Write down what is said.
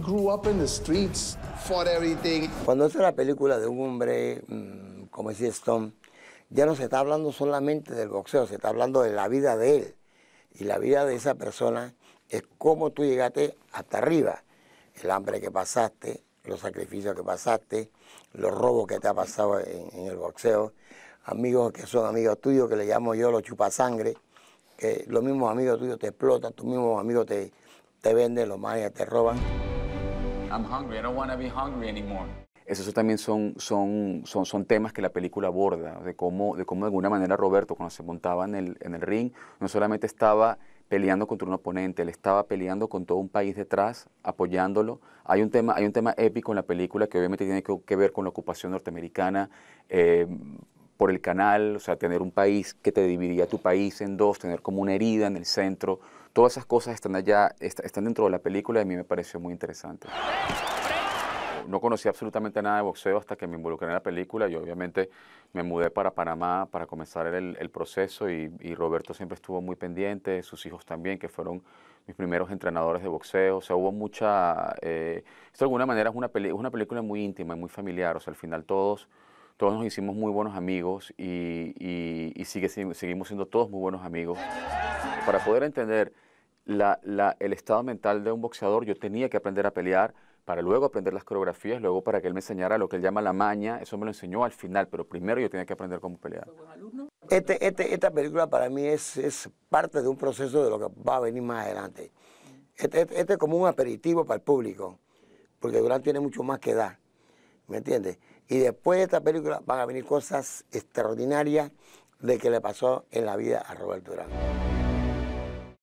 grew up the streets, Cuando es la película de un hombre mm, como decía Stone, ya no se está hablando solamente del boxeo, se está hablando de la vida de él. Y la vida de esa persona es cómo tú llegaste hasta arriba. El hambre que pasaste, los sacrificios que pasaste, los robos que te ha pasado en, el boxeo, amigos que son amigos tuyos, que le llamo yo los chupasangre, que los mismos amigos tuyos te explotan, tus mismos amigos te, venden, los manes te roban. I'm hungry, Esos también son, son, son, son temas que la película aborda, de cómo, de cómo de alguna manera Roberto, cuando se montaba en el, en el ring, no solamente estaba peleando contra un oponente, él estaba peleando con todo un país detrás, apoyándolo. Hay un tema, hay un tema épico en la película que obviamente tiene que, ver con la ocupación norteamericana, eh, por el canal, o sea, tener un país que te dividía tu país en dos, tener como una herida en el centro. Todas esas cosas están allá, están dentro de la película y a mí me pareció muy interesante. No conocí absolutamente nada de boxeo hasta que me involucré en la película y obviamente me mudé para Panamá para comenzar el, proceso y, Roberto siempre estuvo muy pendiente, sus hijos también, que fueron mis primeros entrenadores de boxeo, o sea, hubo mucha... Eh, de alguna manera es una, es una película muy íntima y muy familiar, o sea, al final todos todos nos hicimos muy buenos amigos y, sigue, seguimos siendo todos muy buenos amigos. Para poder entender el estado mental de un boxeador, yo tenía que aprender a pelear para luego aprender las coreografías, luego para que él me enseñara lo que él llama la maña. Eso me lo enseñó al final, pero primero yo tenía que aprender cómo pelear. Este, este, esta película para mí es, parte de un proceso de lo que va a venir más adelante. Este, este, este es como un aperitivo para el público, porque Durán tiene mucho más que dar, ¿me entiendes? Y después de esta película van a venir cosas extraordinarias de que le pasó en la vida a Roberto Durán.